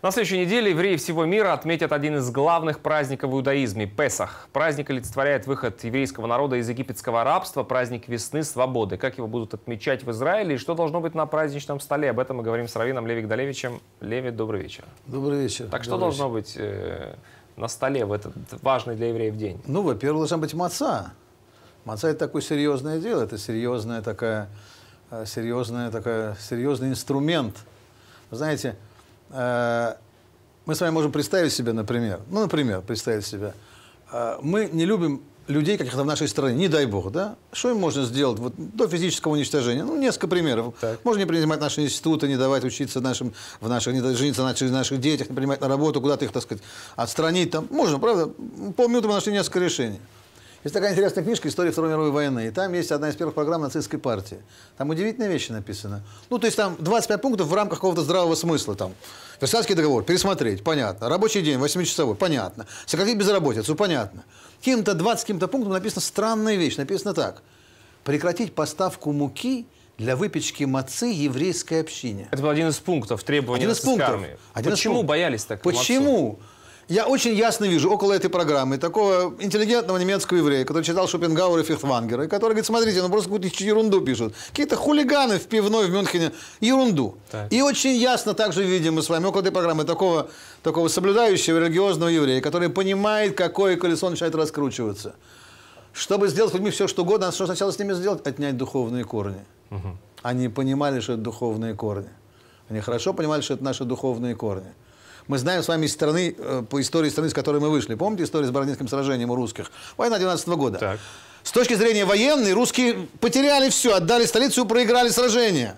На следующей неделе евреи всего мира отметят один из главных праздников в иудаизме – Песах. Праздник олицетворяет выход еврейского народа из египетского рабства, праздник весны, свободы. Как его будут отмечать в Израиле и что должно быть на праздничном столе? Об этом мы говорим с Равином Леви Долевичем. Леви, добрый вечер. Добрый вечер. Так что должно вечер. быть э, на столе в этот важный для евреев день? Ну, во-первых, должна быть маца. Маца – это такое серьезное дело, это серьезная такая, э, серьезная такая, серьезный инструмент. Вы знаете, Э, мы с вами можем представить себе, например, ну, например, представить себе, э, мы не любим людей, каких-то в нашей стране, не дай бог, да? Что им можно сделать вот, до физического уничтожения? Ну, несколько примеров. Так. Можно не принимать наши институты, не давать учиться нашим, в наших, не жениться на наших, наших детях, не принимать на работу, куда-то их, так сказать, отстранить там. Можно, правда? Полминуты мы нашли несколько решений. Есть такая интересная книжка «История Второй мировой войны», и там есть одна из первых программ нацистской партии. Там удивительные вещи написаны. Ну, то есть там 25 пунктов в рамках какого-то здравого смысла. Там. Версальский договор, пересмотреть, понятно. Рабочий день, 8-часовой, понятно. Сократить безработицу, понятно. Каким-то 20 каким-то пунктом написана странная вещь, написано так. Прекратить поставку муки для выпечки мацы еврейской общине. Это был один из пунктов требований один из пунктов. Один Почему из пунктов. боялись так? Почему? Мацу? Я очень ясно вижу около этой программы такого интеллигентного немецкого еврея, который читал Шопенгауэра и Фехтвангера, и который говорит, смотрите, ну просто какую-то ерунду пишут. Какие-то хулиганы в пивной в Мюнхене. Ерунду. Так. И очень ясно также видим мы с вами около этой программы такого, такого соблюдающего религиозного еврея, который понимает, какое колесо начинает раскручиваться. Чтобы сделать с людьми все, что угодно, надо что сначала с ними сделать? Отнять духовные корни. Угу. Они понимали, что это духовные корни. Они хорошо понимали, что это наши духовные корни мы знаем с вами из страны, э, по истории страны, с которой мы вышли. Помните историю с Бородинским сражением у русских? Война 19 -го года. Так. С точки зрения военной, русские потеряли все, отдали столицу проиграли сражение.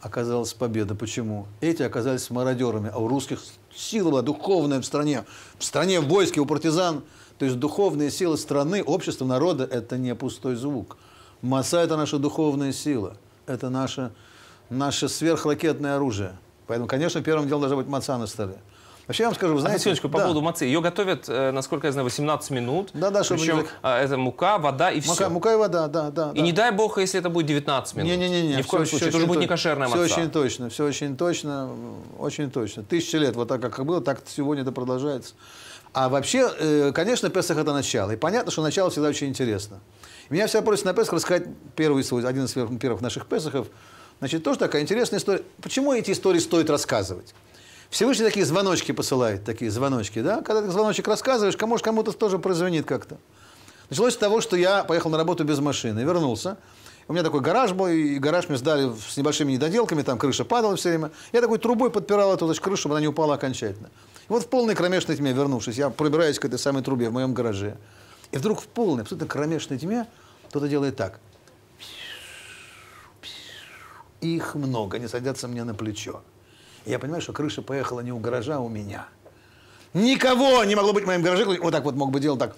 Оказалась победа. Почему? Эти оказались мародерами, а у русских сила была духовная в стране. В стране, в войске, у партизан. То есть духовные силы страны, общества, народа – это не пустой звук. Масса – это наша духовная сила. Это наше, наше сверхракетное оружие. Поэтому, конечно, первым делом должна быть маца на столе. Вообще, я вам скажу, вы а, знаете... А, секундочку, по да. поводу мацы. Ее готовят, э, насколько я знаю, 18 минут. Да, да, чтобы... Причем не... А, это мука, вода и мука, все. Мука и вода, да, да. И да. не дай бог, если это будет 19 минут. Не-не-не. Ни в коем случае. Это уже будет не кошерная маца. Все очень точно, все очень точно, очень точно. Тысячи лет вот так, как было, так сегодня это продолжается. А вообще, э, конечно, Песах – это начало. И понятно, что начало всегда очень интересно. Меня всегда просят на Песах рассказать первый свой, один из первых наших Песахов. Значит, тоже такая интересная история. Почему эти истории стоит рассказывать? Всевышний такие звоночки посылает, такие звоночки, да? Когда ты звоночек рассказываешь, кому же кому-то тоже прозвонит как-то. Началось с того, что я поехал на работу без машины, вернулся. У меня такой гараж был, и гараж мне сдали с небольшими недоделками, там крыша падала все время. Я такой трубой подпирал эту значит, крышу, чтобы она не упала окончательно. И вот в полной кромешной тьме, вернувшись, я пробираюсь к этой самой трубе в моем гараже. И вдруг в полной, абсолютно кромешной тьме кто-то делает так. Их много, они садятся мне на плечо я понимаю, что крыша поехала не у гаража, а у меня. Никого не могло быть в моем гараже. Вот так вот мог бы делать так.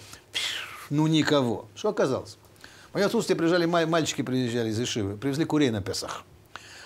Ну, никого. Что оказалось? В мое отсутствие приезжали, мальчики приезжали из Ишивы, привезли курей на Песах.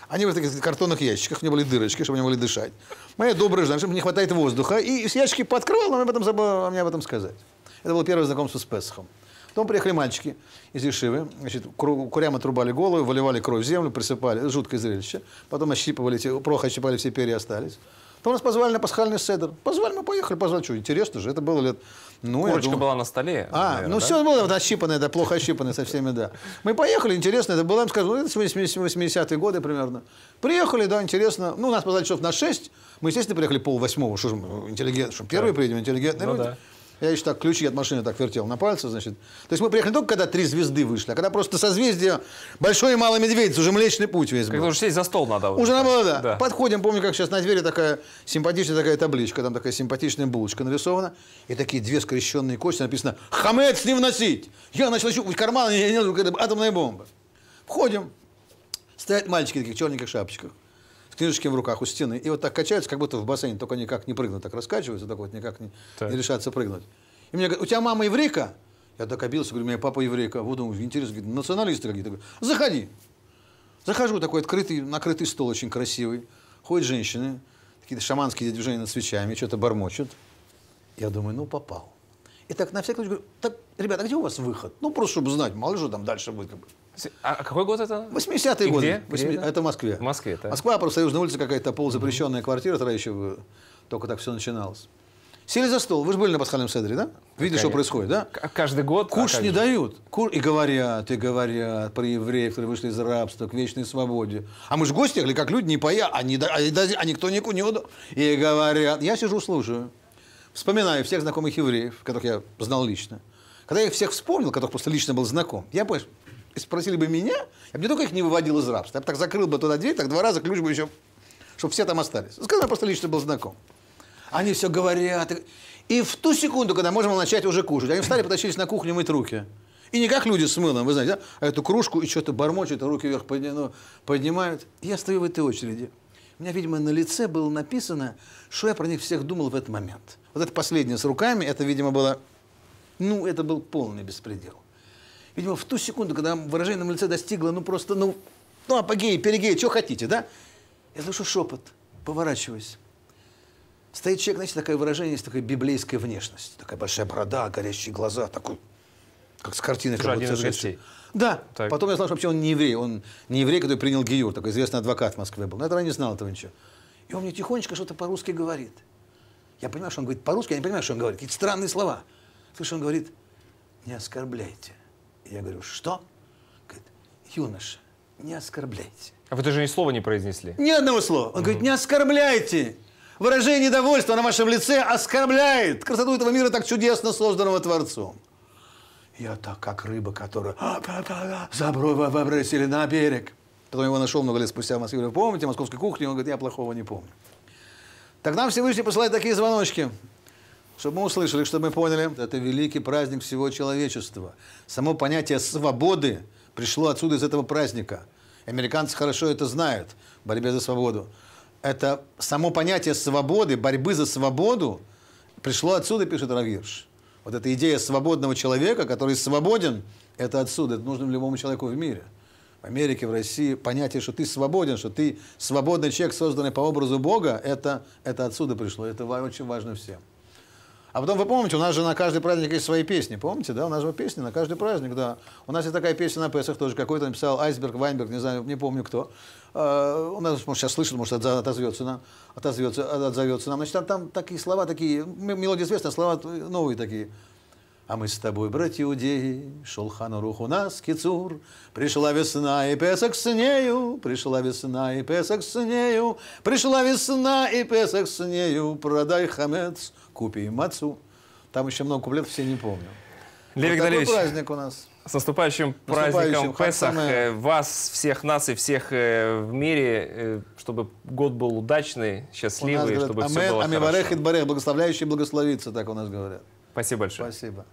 Они в таких картонных ящиках, у меня были дырочки, чтобы они могли дышать. Моя добрая жена, чтобы не хватает воздуха, и все ящики пооткрывала, но а мне об этом забыла а мне об этом сказать. Это было первое знакомство с Песахом. Потом приехали мальчики из Ешивы, значит, курям трубали голову, выливали кровь в землю, присыпали, жуткое зрелище. Потом ощипывали, прох ощипали, все перья остались. Потом нас позвали на пасхальный седр. Позвали, мы поехали, позвали. Что, интересно же, это было лет... Ну, Курочка думаю... была на столе. А, наверное, ну да? все было вот, ощипанное, да, плохо ощипанное со всеми, да. Мы поехали, интересно, это было, я скажу, ну, это 80-е годы примерно. Приехали, да, интересно. Ну, нас позвали часов на 6. Мы, естественно, приехали пол восьмого, что же мы, интеллигент, что первые да. приедем, интеллигентные ну, люди. Да. Я еще так ключи от машины так вертел на пальце, значит. То есть мы приехали не только когда три звезды вышли, а когда просто созвездие Большой и Малый Медведец, уже Млечный Путь весь был. Когда уже сесть за стол надо. Уже, уже надо было, да. да. Подходим, помню, как сейчас на двери такая симпатичная такая табличка, там такая симпатичная булочка нарисована, и такие две скрещенные кости, написано «Хамед с ним носить!» Я начал щупать карман, и я не знаю, атомная бомба. Входим, стоят мальчики в таких черненьких шапочках книжечки в руках у стены, и вот так качаются, как будто в бассейне, только никак не прыгнут, так раскачиваются, так вот никак не, так. не решатся прыгнуть. И мне говорят, у тебя мама еврейка? Я так обился, говорю, у меня папа еврейка. Вот думаю, интересно, говорит, националисты какие-то. заходи. Захожу, такой открытый, накрытый стол очень красивый. Ходят женщины, какие-то шаманские движения над свечами, что-то бормочут. Я думаю, ну попал. И так на всякий случай говорю, так, ребята, а где у вас выход? Ну, просто чтобы знать, мало ли что там дальше будет. А какой год это? 80-е годы. Где? 80 это? это в Москве. В Москве, да. Москва, профсоюзная улица какая-то полузапрещенная mm-hmm. квартира, тогда еще только так все начиналось. Сели за стол. Вы же были на пасхальном седре, да? Видели, что происходит, да? Каждый год. Курс а не же? дают. Кур... И говорят, и говорят про евреев, которые вышли из рабства, к вечной свободе. А мы же гости, как люди, не поя, а, не... А, а, никто никуда не... И говорят. Я сижу, слушаю вспоминаю всех знакомых евреев, которых я знал лично. Когда я их всех вспомнил, которых просто лично был знаком, я бы спросили бы меня, я бы не только их не выводил из рабства, я бы так закрыл бы туда дверь, так два раза ключ бы еще, чтобы все там остались. Сказал, я просто лично был знаком. Они все говорят. И в ту секунду, когда можно было начать уже кушать, они встали, потащились на кухню мыть руки. И не как люди с мылом, вы знаете, да? а эту кружку и что-то бормочет, руки вверх ну, поднимают. я стою в этой очереди. У меня, видимо, на лице было написано, что я про них всех думал в этот момент. Вот это последнее с руками, это, видимо, было... Ну, это был полный беспредел. Видимо, в ту секунду, когда выражение на лице достигло, ну, просто, ну, ну, апогеи, перегеи, что хотите, да? Я слышу шепот, поворачиваюсь. Стоит человек, знаете, такое выражение, есть такая библейская внешность. Такая большая борода, горящие глаза, такой, как с картины. Как один из гостей. Да. Так. Потом я знал, что вообще он не еврей. Он не еврей, который принял Гиюр, такой известный адвокат в Москве был. Но я ранее не знал этого ничего. И он мне тихонечко что-то по-русски говорит. Я понимаю, что он говорит по-русски, я не понимаю, что он говорит. Какие-то странные слова. Слышу, он говорит, не оскорбляйте. Я говорю, что? Говорит, юноша, не оскорбляйте. А вы даже ни слова не произнесли? Ни одного слова. Он угу. говорит, не оскорбляйте. Выражение недовольства на вашем лице оскорбляет красоту этого мира, так чудесно созданного Творцом. Я так, как рыба, которую «А, заброй выбросили на берег. Потом его нашел много лет спустя в Москве. Помните, московской кухни? Он говорит, я плохого не помню. Так нам Всевышний посылает такие звоночки, чтобы мы услышали, чтобы мы поняли. Это великий праздник всего человечества. Само понятие свободы пришло отсюда из этого праздника. Американцы хорошо это знают борьбе за свободу. Это само понятие свободы, борьбы за свободу пришло отсюда, пишет Равирш. Вот эта идея свободного человека, который свободен, это отсюда, это нужно любому человеку в мире в Америке, в России понятие, что ты свободен, что ты свободный человек, созданный по образу Бога, это, это отсюда пришло, это очень важно всем. А потом вы помните, у нас же на каждый праздник есть свои песни. Помните, да? У нас же песни на каждый праздник, да. У нас есть такая песня на Песах тоже. Какой-то написал Айсберг, Вайнберг, не знаю, не помню кто. А, у нас, может, сейчас слышит, может, отозвется нам. Отозвется, отзовется нам. Значит, там, там такие слова, такие, мелодия известная, слова новые такие. А мы с тобой, братья иудеи, шел рух у нас, кицур. Пришла весна и Песок с нею, Пришла весна и Песок с нею, Пришла весна и Песок с нею, Продай хамец, купи мацу. Там еще много куплетов, все не помню. Лев Витальевич, вот праздник у нас. С наступающим, наступающим праздником Песах, э, вас, всех нас и всех э, в мире, э, чтобы год был удачный, счастливый, нас, чтобы амен, все было амен, хорошо. Амеварех и Барех, благословляющий благословится, так у нас говорят. Спасибо большое. Спасибо.